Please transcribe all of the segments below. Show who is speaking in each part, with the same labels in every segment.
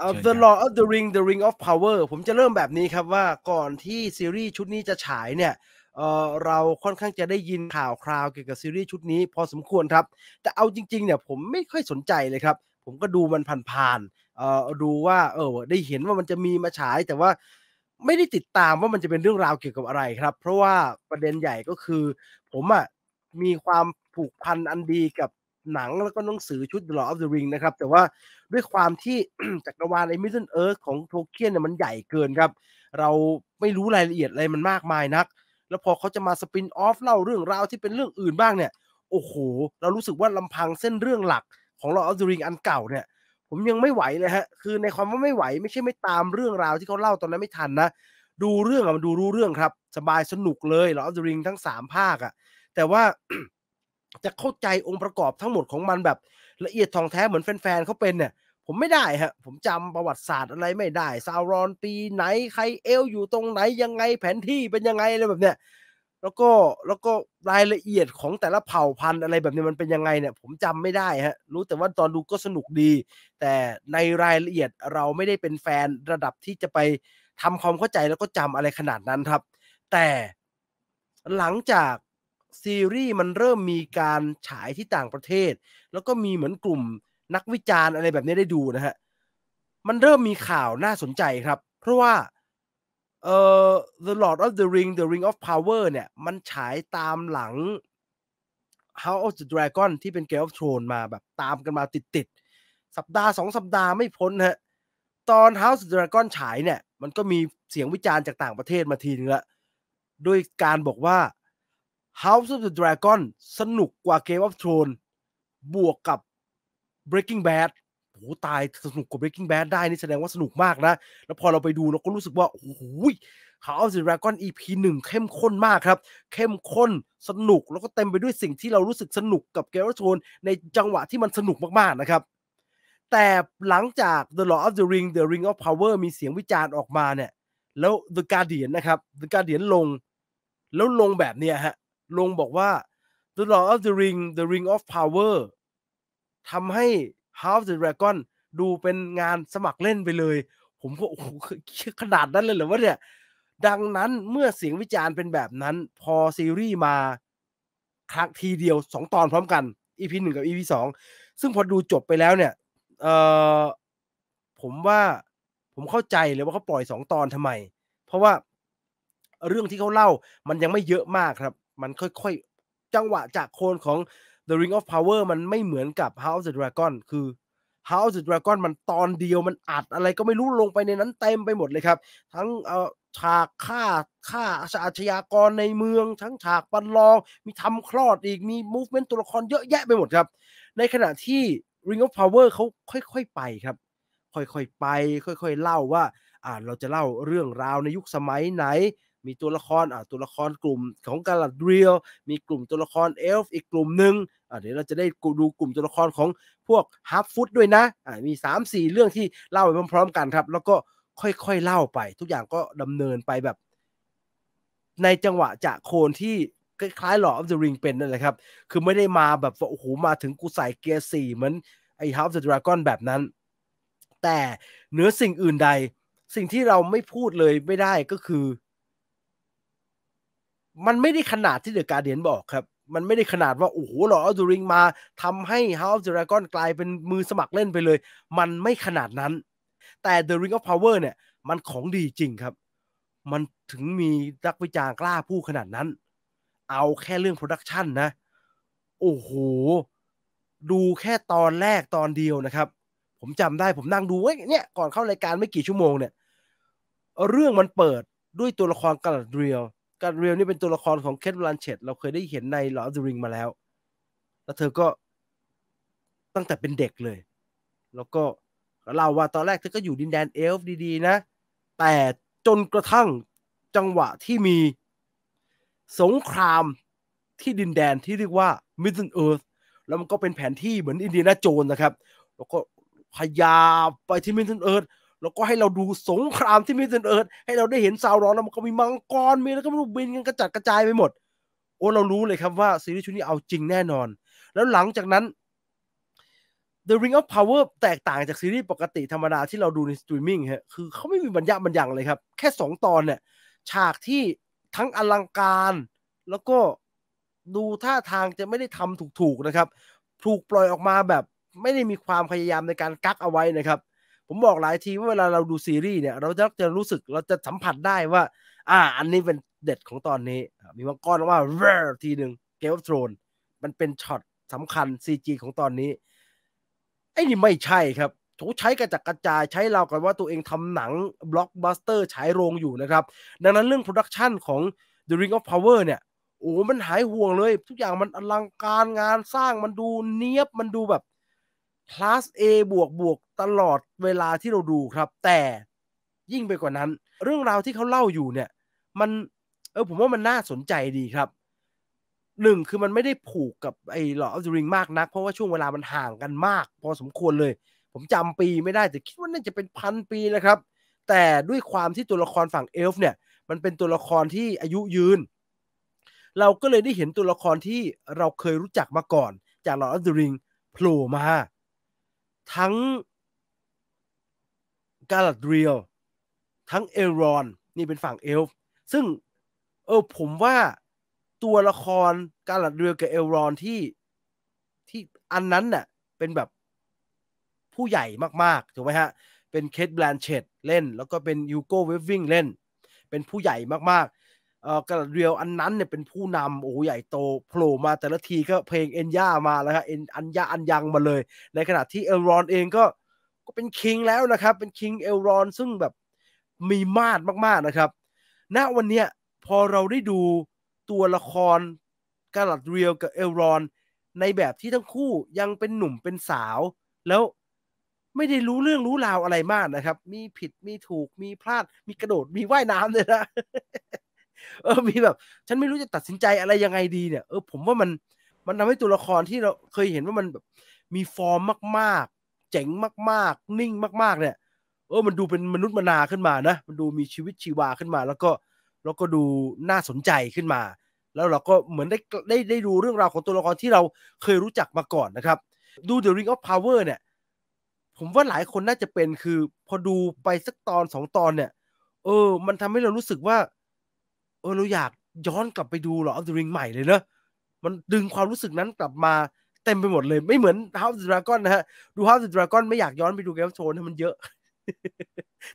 Speaker 1: อา The Lord of the Ring The Ring of Power ผมจะเริ่มแบบนี้ครับว่าก่อนที่ซีรีส์ชุดนี้จะฉายเนี่ย เออเราค่อนข้างจะได้ยินข่าวคราวเกี่ยวกับซีรีส์ชุดนี้พอสมควรครับ แต่เอาจริงๆเนี่ยผมไม่ค่อยสนใจเลยครับ ผมก็ดูมันผ่านๆเออดูว่าเออได้เห็นว่ามันจะมีมาฉายแต่ว่าไม่ได้ติดตามว่ามันจะเป็นเรื่องราวเกี่ยวกับอะไรครับ เพราะว่าประเด็นใหญ่ก็คือ ผมอะ่ะมีความผูกพันอันดีกับหนังแล้วก็หนังสือชุด The Lord of the Ring นะครับ แต่ว่าด้วยความที่จักรวาลไอ้ Middle Earth ของโทเคียนเนี่ย มันใหญ่เกินครับ เราไม่รู้รายละเอียดอะไรมันมากมายนัก แล้วพอเขาจะมาสปินออฟเล่าเรื่องราวที่เป็นเรื่องอื่นบ้างเนี่ย โอ้โห เรารู้สึกว่าลำพังเส้นเรื่องหลักของ Lord of the Ring อันเก่าเนี่ย ผมยังไม่ไหวเลยฮะคือในความว่าไม่ไหวไม่ใช่ไม่ตามเรื่องราว ที่เขาเล่าตอนนั้นไม่ทันนะ ดูเรื่องอะมันดูรู้เรื่องครับสบายสนุกเลยหรอ d of the Ring ทั้ง3ภาคอะแต่ว่าจะเข้าใจองค์ประกอบทั้งหมดของมันแบบละเอียดทองแท้เหมือนแฟนๆเขาเป็นเนี่ย ผมไม่ได้ฮะผมจำประวัติศาสตร์อะไรไม่ได้ซาวรอนปีไหนใครเอลอยู่ตรงไหนยังไงแผนที่เป็นยังไงอะไรแบบเนี้ยแล้วก็แล้วก็รายละเอียดของแต่ละเผ่าพันธุ์อะไรแบบนี้มันเป็นยังไงเนี่ย ผมจำไม่ได้ฮะรู้แต่ว่าตอนดูก็สนุกดี แต่ในรายละเอียดเราไม่ได้เป็นแฟนระดับที่จะไปทำความเข้าใจแล้วก็จำอะไรขนาดนั้นครับ แต่หลังจากซีรีส์มันเริ่มมีการฉายที่ต่างประเทศ แล้วก็มีเหมือนกลุ่มนักวิจารณ์อะไรแบบนี้ได้ดูนะฮะ มันเริ่มมีข่าวน่าสนใจครับ เพราะว่า เอ่อ The Lord of the Ring The Ring of Power เนี่ย มันฉายตามหลัง House of the Dragon ที่เป็น Game of Thrones มาแบบตามกันมาติดๆ สัปดาห์สองสัปดาห์ไม่พ้นฮะ ตอน House of the Dragon ฉายเนี่ย มันก็มีเสียงวิจารณ์จากต่างประเทศมาทีนึงละ ด้วยการบอกว่า House of the Dragon สนุกกว่า Game of Thrones บวกกับ Breaking Bad โอ้ตายสนุกกว่า Breaking Bad ได้นี่แสดงว่าสนุกมากนะ แล้วพอเราไปดูเราก็รู้สึกว่าโอ้โห House of the Dragon EP 1 เข้มข้นมากครับ เข้มข้นสนุกแล้วก็เต็มไปด้วยสิ่งที่เรารู้สึกสนุกกับ Game of Thrones ในจังหวะที่มันสนุกมากๆนะครับ แต่หลังจาก The Lord of the Ring The Ring of Power มีเสียงวิจารณ์ออกมาเนี่ยแล้ว The Guardian นะครับ The Guardian ลงแล้วลงแบบเนี้ยฮะลงบอกว่า The Lord of the Ring The Ring of Power ทำให้ House of Dragon ดูเป็นงานสมัครเล่นไปเลย ผมก็โอ้โหขนาดนั้นเลยเหรอวะเนี่ย ดังนั้นเมื่อเสียงวิจารณ์เป็นแบบนั้น พอซีรีส์มาครั้งทีเดียวสองตอนพร้อมกัน EP หนึ่งกับ EP สอง ซึ่งพอดูจบไปแล้วเนี่ย เออผมว่าผมเข้าใจเลยว่าเขาปล่อยสองตอนทำไม เพราะว่าเรื่องที่เขาเล่ามันยังไม่เยอะมากครับมันค่อยๆ จังหวะจากโคนของ The Ring of Power มันไม่เหมือนกับ House of Dragon คือ House of Dragon มันตอนเดียวมันอัดอะไรก็ไม่รู้ลงไปในนั้นเต็มไปหมดเลยครับ ทั้งเอ่อฉากฆ่าฆ่าอาชญากรในเมือง ทั้งฉากปันลอง มีทำคลอดอีกมี movement ตัวละครเยอะแยะไปหมดครับ ในขณะที่ Ring of Power เขาค่อยๆไปครับ ค่อยๆไป ค่อยๆเล่าว่าอ่าเราจะเล่าเรื่องราวในยุคสมัยไหนมีตัวละคร อ่าตัวละครกลุ่มของกาลัดเรียลมีกลุ่มตัวละคร เอลฟ์อีกกลุ่มหนึ่งอ่าเดี๋ยวเราจะได้ดูกลุ่มตัวละครของพวกฮาร์ฟฟุตด้วยนะ อ่า มี 3-4 เรื่องที่เล่าไปพร้อมๆ กันครับ แล้วก็ค่อยๆเล่าไป ทุกอย่างก็ดำเนินไปแบบ ในจังหวะจะโคนที่คล้ายๆหล่อ of the ring เป็นนั่นแหละครับ คือไม่ได้มาแบบโอ้โห มาถึงกูใส่เกียร์สี่เหมือนไอ้ House of the Dragon แบบนั้น แต่เหนือสิ่งอื่นใด สิ่งที่เราไม่พูดเลยไม่ได้ก็คือมันไม่ได้ขนาดที่เดอะการเดียนบอกครับ มันไม่ได้ขนาดว่า โอ้โหหลอเอาดูริงมาทำให้ House of the Dragon กลายเป็นมือสมัครเล่นไปเลย มันไม่ขนาดนั้น แต่ The Ring of Power เนี่ย มันของดีจริงครับ มันถึงมีนักวิจารณ์กล้าพูดขนาดนั้น เอาแค่เรื่องโปรดักชันนะ โอ้โห ดูแค่ตอนแรกตอนเดียวนะครับ ผมจำได้ผมนั่งดูเวเนี่ยก่อนเข้ารายการไม่กี่ชั่วโมงเนี่ย เรื่องมันเปิดด้วยตัวละครกระดเรียวการเรียลนี่เป็นตัวละครของแคทบลันเชตเราเคยได้เห็นในลอสริงมาแล้วแล้วเธอก็ตั้งแต่เป็นเด็กเลย แล้วก็เล่าว่าตอนแรกเธอก็อยู่ดินแดนเอลฟ์ดีๆ นะ แต่จนกระทั่งจังหวะที่มีสงครามที่ดินแดนที่เรียกว่ามิดเดิลเอิร์ธแล้วมันก็เป็นแผนที่เหมือนอินเดียนาโจนนะครับ แล้วก็พยาไปที่มิดเดิลเอิร์ธแล้วก็ให้เราดูสงครามที่มีสเนเอิร์ธให้เราได้เห็นซาวร้อนแล้วมันก็มีมังกรมี แล้วก็ม่รูบินกันกระจัดกระจายไปหมด โอ้เรารู้เลยครับว่าซีรีส์ชุดนี้เอาจริงแน่นอน แล้วหลังจากนั้น The Ring of Power แตกต่างจากซีรีส์ปกติธรรมดาที่เราดูในสตรีมมิ่งฮะคือเขาไม่มีบรรยะบรรยังเลยครับ แค่ 2 ตอนเนี่ยฉากที่ทั้งอลังการ แล้วก็ดูท่าทางจะไม่ได้ทำถูกๆนะครับ ถูกปล่อยออกมาแบบไม่ได้มีความพยายามในการกักเอาไว้นะครับผมบอกหลายทีว่าเวลาเราดูซีรีส์เนี่ย เราจะจะรู้สึกเราจะสัมผัสได้ว่าอ่า อันนี้เป็นเด็ดของตอนนี้ มีมังกรว่าเรทีหนึ่งเกมออฟโทรนมันเป็นช็อตสำคัญ CG ของตอนนี้ไอ้นี่ไม่ใช่ครับถูกใช้กระจัดกระจายใช้เรากันว่าตัวเองทำหนังบล็อกบัสเตอร์ฉายโรงอยู่นะครับ ดังนั้นเรื่องโปรดักชันของ The Ring of Power เนี่ยโอ้มันหายห่วงเลย ทุกอย่างมันอลังการงานสร้างมันดูเนียบมันดูแบบคลาส A บวกบวกตลอดเวลาที่เราดูครับ แต่ยิ่งไปกว่านั้น เรื่องราวที่เขาเล่าอยู่เนี่ย มัน เออ ผมว่ามันน่าสนใจดีครับหนึ่งคือมันไม่ได้ผูกกับ ไอ้หลอดออริงมากนักเพราะว่าช่วงเวลามันห่างกันมาก พอสมควรเลย ผมจำปีไม่ได้ แต่คิดว่าน่าจะเป็นพันปีนะครับ แต่ด้วยความที่ตัวละครฝั่งเอลฟ์เนี่ยมันเป็นตัวละครที่อายุยืน เราก็เลยได้เห็นตัวละครที่เราเคยรู้จักมาก่อน จากหลอดออริงโผล่มาทั้งกาลัดเรียลทั้งเอรอนนี่เป็นฝั่งเอลฟ์ซึ่ง เออผมว่าตัวละครกาลัดเรียลกับเอรอนที่ที่อันนั้นน่ะ เป็นแบบผู้ใหญ่มากๆ ถูกไหมฮะ เป็นเคทแบลนเชตเล่นแล้วก็เป็นยูโกเวฟวิงเล่น เป็นผู้ใหญ่มากกระเรียวอันนั้นเนี่ยเป็นผู้นำโอ้ใหญ่โต โผล่มาแต่ละทีก็เพลงเอ็นย่ามาแล้วครับเอ็นอันย่าอันยังมาเลย ในขณะที่เอลรอนเองก็ก็เป็นคิงแล้วนะครับ เป็นคิงเอลรอนซึ่งแบบมีมาดมาก ๆนะครับ ณวันเนี้ยพอเราได้ดูตัวละครกาะดเรียวกับเอลรอน ในแบบที่ทั้งคู่ยังเป็นหนุ่มเป็นสาว แล้วไม่ได้รู้เรื่องรู้ราวอะไรมากนะครับ มีผิดมีถูกมีพลาด มีกระโดดมีว่ายน้ำเลยนะเออมีแบบฉันไม่รู้จะตัดสินใจอะไรยังไงดีเนี่ยเออผมว่ามันมันทำาให้ตัวละครที่เราเคยเห็นว่ามันแบบมีฟอร์มมากๆเจ๋งมากๆ นิ่งมากๆ เนี่ย เออมันดูเป็นมนุษย์มนาขึ้นมานะมันดูมีชีวิตชีวาขึ้นมา แล้วก็แล้วก็ดูน่าสนใจขึ้นมา แล้วเราก็เหมือนได้ได้ได้ดูเรื่องราวของตัวละครที่เราเคยรู้จักมาก่อนนะครับ ดู The Ring of Power เนี่ยผมว่าหลายคนน่าจะเป็นคือพอดูไปสักตอนสองตอนเนี่ยเออมันทำให้เรารู้สึกว่าอเราอยากย้อนกลับไปดูหรอ of the Ring ใหม่เลยเนอะมันดึงความรู้สึกนั้นกลับมาเต็มไปหมดเลย ไม่เหมือน House of the Dragon นะฮะ ดู House of the Dragon ไม่อยากย้อนไปดู Game of Thrones มันเยอะ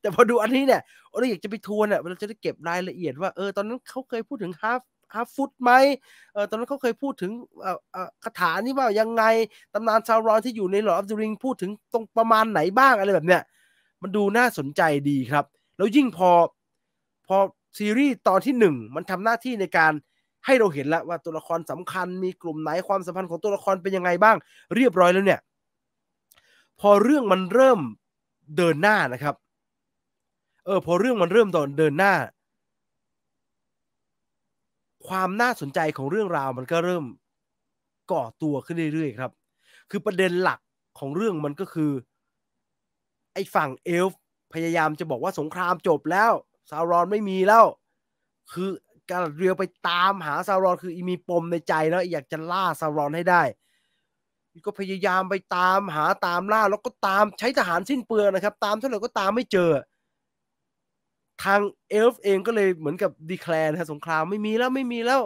Speaker 1: แต่พอดูอันนี้เนี่ยเราอยากจะไปทวนี่ยเราจะได้เก็บรายละเอียดว่าเออตอนนั้นเขาเคยพูดถึง half ฮาฟุตไหมเออตอนนั้นเขาเคยพูดถึงคาถานี่ว่ายังไงตำนานชาวรอนที่อยู่ในหลอดออฟเดริงพูดถึงตรงประมาณไหนบ้างอะไรแบบเนี้ยมันดูน่าสนใจดีครับ แล้วยิ่งพอพอซีรีส์ตอนที่หนึ่งมันทำหน้าที่ในการให้เราเห็นแล้วว่าตัวละครสำคัญมีกลุ่มไหนความสัมพันธ์ของตัวละครเป็นยังไงบ้างเรียบร้อยแล้วเนี่ยพอเรื่องมันเริ่มเดินหน้านะครับเออพอเรื่องมันเริ่มตอนเดินหน้า ความน่าสนใจของเรื่องราวมันก็เริ่มก่อตัวขึ้นเรื่อยๆครับ คือประเด็นหลักของเรื่องมันก็คือไอ้ฝั่งเอลฟ์พยายามจะบอกว่าสงครามจบแล้วซารอนไม่มีแล้ว คือการเรียวไปตามหาซารอนคือมีปมในใจแล้ว อยากจะล่าซารอนให้ได้ ก็พยายามไปตามหาตามล่าแล้วก็ตามใช้ทหารสิ้นเปลืองนะครับ ตามเท่าไหร่ก็ตามไม่เจอทางเอลฟ์เองก็เลยเหมือนกับดีแคลรนะสงครามไม่มีแล้วไม่มีแล้ว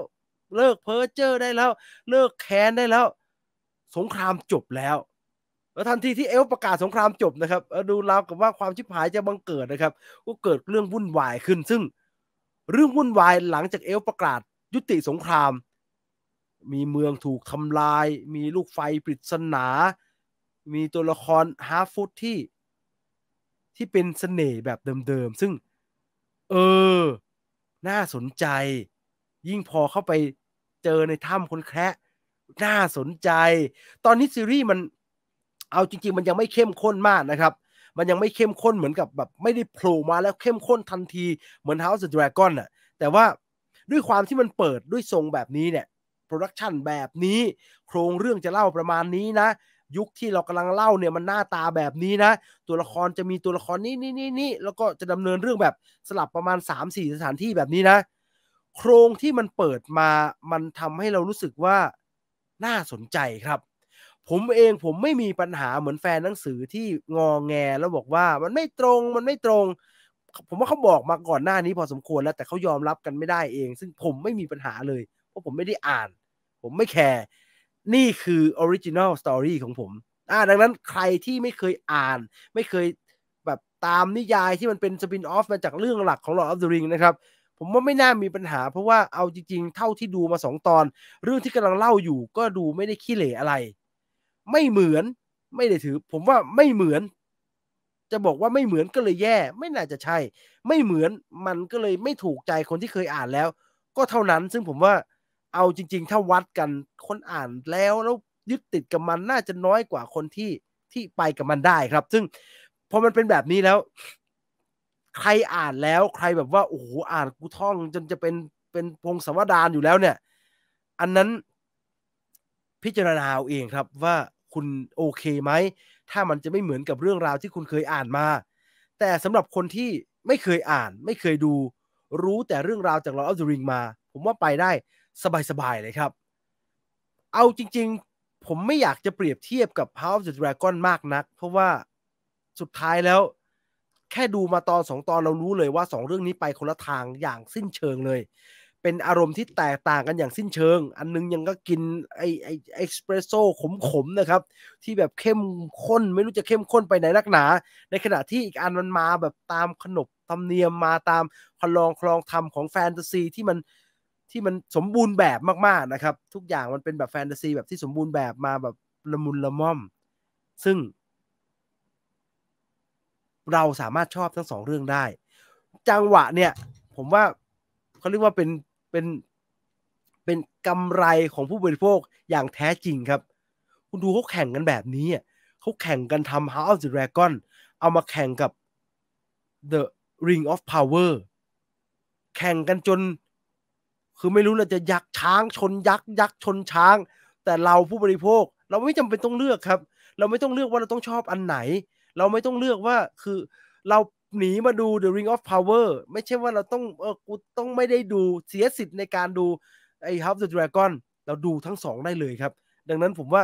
Speaker 1: เลิกเพอร์เจอร์ ได้แล้ว เลิกแค้นได้แล้ว สงครามจบแล้วแล้วทันทีที่เอลประกาศสงครามจบนะครับดูราวกับว่าความชิบหายจะบังเกิดนะครับ ก็เกิดเรื่องวุ่นวายขึ้น ซึ่งเรื่องวุ่นวายหลังจากเอลประกาศยุติสงคราม มีเมืองถูกทำลาย มีลูกไฟปริศนา มีตัวละครฮาร์ฟุตที่ที่เป็นสเสน่ห์แบบเดิมๆซึ่ง เออ น่าสนใจ ยิ่งพอเข้าไปเจอในถ้ำคนแคระน่าสนใจ ตอนนี้ซีรีส์มันเอาจริงๆมันยังไม่เข้มข้นมากนะครับ มันยังไม่เข้มข้นเหมือนกับแบบไม่ได้โผล่มาแล้วเข้มข้นทันทีเหมือน House of Dragon น่ะ แต่ว่าด้วยความที่มันเปิดด้วยทรงแบบนี้เนี่ยโปรดักชันแบบนี้ โครงเรื่องจะเล่าประมาณนี้นะ ยุคที่เรากำลังเล่าเนี่ยมันหน้าตาแบบนี้นะ ตัวละครจะมีตัวละครนี้นี่นี่นี่แล้วก็จะดำเนินเรื่องแบบสลับประมาณ 3 4 สถานที่แบบนี้นะ โครงที่มันเปิดมามันทำให้เรารู้สึกว่าน่าสนใจครับผมเองผมไม่มีปัญหาเหมือนแฟนหนังสือที่งองแงแล้วบอกว่ามันไม่ตรงมันไม่ตรง ผมว่าเขาบอกมาก่อนหน้านี้พอสมควรแล้ว แต่เขายอมรับกันไม่ได้เอง ซึ่งผมไม่มีปัญหาเลย เพราะผมไม่ได้อ่าน ผมไม่แคร์นี่คือออริจินอลสตอรี่ของผม อ่าดังนั้นใครที่ไม่เคยอ่าน ไม่เคยแบบตามนิยายที่มันเป็นสปินออฟมาจากเรื่องหลักของ Lord of the Ring นะครับ ผมว่าไม่น่ามีปัญหา เพราะว่าเอาจริงๆเท่าที่ดูมาสองตอน เรื่องที่กำลังเล่าอยู่ก็ดูไม่ได้ขี้เหร่อะไรไม่เหมือนไม่ได้ถือ ผมว่าไม่เหมือน จะบอกว่าไม่เหมือนก็เลยแย่ ไม่น่าจะใช่ ไม่เหมือนมันก็เลยไม่ถูกใจคนที่เคยอ่านแล้ว ก็เท่านั้น ซึ่งผมว่าเอาจริง ๆถ้าวัดกันคนอ่านแล้ว แล้ว ยึดติดกับมันน่าจะน้อยกว่าคนที่ที่ไปกับมันได้ครับ ซึ่งพอมันเป็นแบบนี้แล้ว ใครอ่านแล้ว ใครแบบว่าโอ้โหอ่านกูท่อง จนจะเป็นเป็นพงศาวดารอยู่แล้วเนี่ย อันนั้นพิจารณาเอาเองครับว่าคุณโอเคไหม ถ้ามันจะไม่เหมือนกับเรื่องราวที่คุณเคยอ่านมา แต่สำหรับคนที่ไม่เคยอ่าน ไม่เคยดู รู้แต่เรื่องราวจาก Lord อ f the r ริงมา ผมว่าไปได้สบาย ๆ เลยครับ เอาจริงๆ ผมไม่อยากจะเปรียบเทียบกับ House of the Dragon มากนัก เพราะว่าสุดท้ายแล้ว แค่ดูมาตอนสองตอนเรารู้เลยว่าสองเรื่องนี้ไปคนละทางอย่างสิ้นเชิงเลยเป็น อารมณ์ที่แตกต่างกันอย่างสิ้นเชิง อันนึงยังก็กินไอไอเอ็กซ์เพรสโซ่ขมๆนะครับ ที่แบบเข้มข้นไม่รู้จะเข้มข้นไปไหนนักหนา ในขณะที่อีก อันมันมาแบบตามขนบธรรมเนียมมาตามคลองคลองธรรมของแฟนตาซีที่มันที่มันสมบูรณ์แบบมากๆนะครับ ทุกอย่างมันเป็นแบบแฟนตาซีแบบที่สมบูรณ์แบบมาแบบละมุนละม่อม ซึ่ง เราสามารถชอบทั้งสองเรื่องได้ จังหวะเนี่ยผมว่าเขาเรียกว่าเป็นเป็นเป็นกำไรของผู้บริโภคอย่างแท้จริงครับ คุณดูเขาแข่งกันแบบนี้เขาแข่งกันทำ House of the Dragon เอามาแข่งกับ The Ring of Power แข่งกันจน คือไม่รู้เราจะยักช้างชนยักษ์ยักษ์ชนช้าง แต่เราผู้บริโภคเราไม่จำเป็นต้องเลือกครับ เราไม่ต้องเลือกว่าเราต้องชอบอันไหน เราไม่ต้องเลือกว่าคือเราหนีมาดู The Ring of Power ไม่ใช่ว่าเราต้อง เออ กูต้องไม่ได้ดู เสียสิทธิ์ในการดูไอ้ House of the Dragon เราดูทั้งสองได้เลยครับ ดังนั้นผมว่า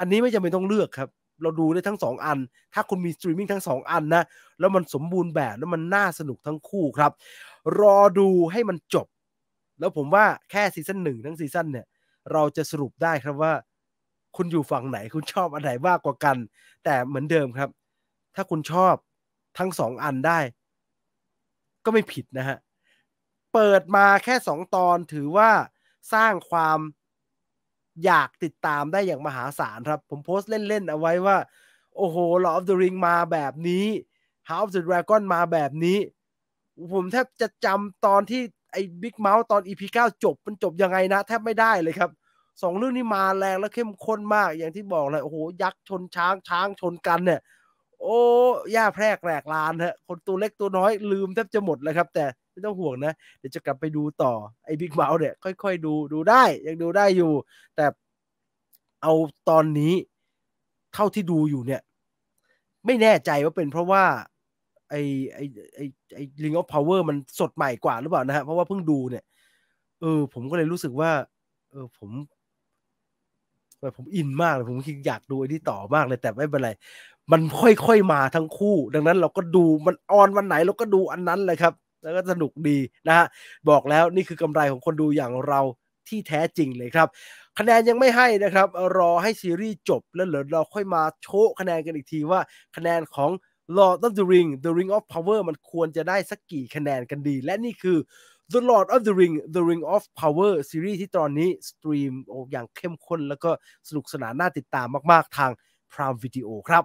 Speaker 1: อันนี้ไม่จำเป็นต้องเลือกครับ เราดูได้ทั้งสองอัน ถ้าคุณมีสตรีมมิ่งทั้งสองอันนะ แล้วมันสมบูรณ์แบบแล้วมันน่าสนุกทั้งคู่ครับ รอดูให้มันจบ แล้วผมว่าแค่ซีซั่นหนึ่งทั้งซีซั่นเนี่ย เราจะสรุปได้ครับว่า คุณอยู่ฝั่งไหนคุณชอบอันไหนมากกว่ากัน แต่เหมือนเดิมครับ ถ้าคุณชอบทั้งสองอันได้ ก็ไม่ผิดนะฮะ เปิดมาแค่สองตอนถือว่าสร้างความอยากติดตามได้อย่างมหาศาลครับ ผมโพสต์เล่น ๆ เอาไว้ว่า โอ้โห Lord of the Ring มาแบบนี้ House of the Dragon มาแบบนี้ ผมแทบจะจำตอนที่ไอ้ Big Mouth ตอน EP 9จบมันจบยังไงนะ แทบไม่ได้เลยครับสองเรื่องนี้มาแรง และเข้มข้นมากอย่างที่บอกเลย โอ้โห ยักษ์ชนช้างช้างชนกันเนี่ยโอ้ย่าแพรกแหลกลานฮะ คนตัวเล็กตัวน้อยลืมแทบจะหมดแล้วครับ แต่ไม่ต้องห่วงนะ เดี๋ยวจะกลับไปดูต่อไอ้บิ๊กเมาส์เนี่ย ค่อยๆ ดูดูได้ยังดูได้อยู่ แต่เอาตอนนี้ เท่าที่ดูอยู่เนี่ย ไม่แน่ใจว่าเป็นเพราะว่า ไอ้ไอ้ไอ้ไอ้ลิงออฟพาวเวอร์มันสดใหม่กว่าหรือเปล่านะฮะเพราะว่าเพิ่งดูเนี่ย เออ ผมก็เลยรู้สึกว่า เออ ผมผมอินมากเลยผมคิดอยากดูไอ้นี่ต่อมากเลย แต่ไม่เป็นไรมันค่อยๆมาทั้งคู่ ดังนั้นเราก็ดูมันออนวันไหนเราก็ดูอันนั้นเลยครับแล้วก็สนุกดี นะฮะบอกแล้วนี่คือกำไรของคนดูอย่างเราที่แท้จริงเลยครับ คะแนนยังไม่ให้นะครับ รอให้ ซีรีส์ จบแล้วเหลือเรา ค่อยมาโชว์คะแนนกันอีกทีว่าคะแนนของ Lord of the Ring The Ring of Power มันควรจะได้สักกี่คะแนนกันดี และนี่คือ The Lord of the Ring The Ring of Power ซีรีส์ที่ตอนนี้สตรีมอย่างเข้มข้นแล้วก็สนุกสนานน่าติดตามมากๆ ทาง Prime Video ครับ